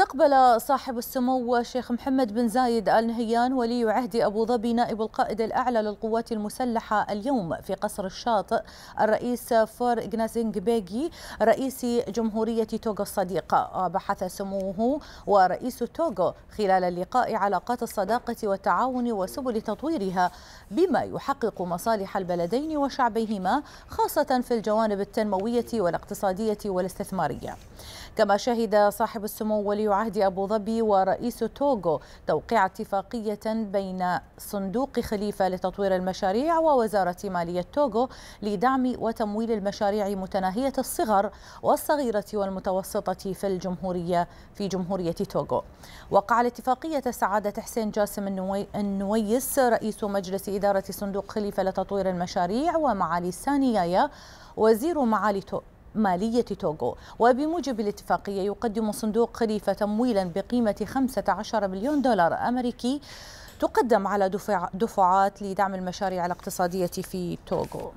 استقبل صاحب السمو الشيخ محمد بن زايد آل نهيان ولي عهد أبو ظبي نائب القائد الأعلى للقوات المسلحة اليوم في قصر الشاطئ الرئيس فور اغناسينغ بيجي رئيس جمهورية توغو الصديقة بحث سموه ورئيس توغو خلال اللقاء علاقات الصداقة والتعاون وسبل تطويرها بما يحقق مصالح البلدين وشعبيهما خاصة في الجوانب التنموية والاقتصادية والاستثمارية كما شهد صاحب السمو ولي عهد أبو ظبي ورئيس توغو توقيع اتفاقية بين صندوق خليفة لتطوير المشاريع ووزارة مالية توغو لدعم وتمويل المشاريع متناهية الصغر والصغيرة والمتوسطة في الجمهورية في جمهورية توغو وقع الاتفاقية سعادة حسين جاسم النويس رئيس مجلس إدارة صندوق خليفة لتطوير المشاريع ومعالي سانيايا وزير معالي توغو مالية توغو وبموجب الاتفاقية يقدم صندوق خليفة تمويلا بقيمة 15 مليون دولار أمريكي تقدم على دفعات لدعم المشاريع الاقتصادية في توغو